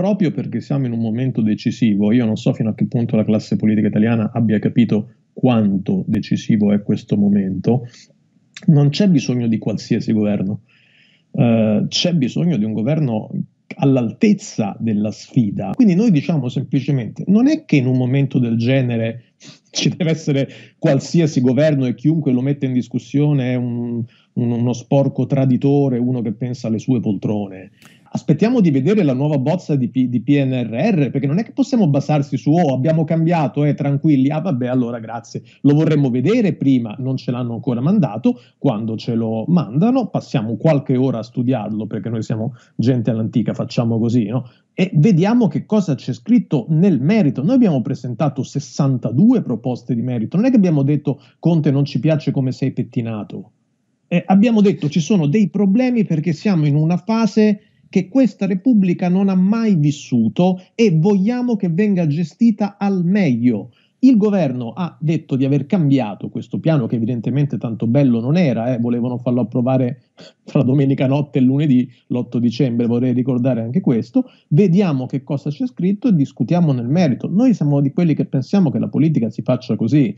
proprio perché siamo in un momento decisivo, io non so fino a che punto la classe politica italiana abbia capito quanto decisivo è questo momento, non c'è bisogno di qualsiasi governo, eh, c'è bisogno di un governo all'altezza della sfida. Quindi noi diciamo semplicemente, non è che in un momento del genere ci deve essere qualsiasi governo e chiunque lo mette in discussione è un, un, uno sporco traditore, uno che pensa alle sue poltrone aspettiamo di vedere la nuova bozza di, P- di, PNRR, perché non è che possiamo basarsi su oh abbiamo cambiato, eh, tranquilli, ah vabbè allora grazie, lo vorremmo vedere prima, non ce l'hanno ancora mandato, quando ce lo mandano passiamo qualche ora a studiarlo, perché noi siamo gente all'antica, facciamo così, no? E vediamo che cosa c'è scritto nel merito. Noi abbiamo presentato 62 proposte di merito, non è che abbiamo detto Conte non ci piace come sei pettinato. Eh, abbiamo detto ci sono dei problemi perché siamo in una fase che questa Repubblica non ha mai vissuto e vogliamo che venga gestita al meglio. Il governo ha detto di aver cambiato questo piano, che evidentemente tanto bello non era, eh, volevano farlo approvare fra domenica notte e lunedì, l'8 dicembre, vorrei ricordare anche questo. Vediamo che cosa c'è scritto e discutiamo nel merito. Noi siamo di quelli che pensiamo che la politica si faccia così,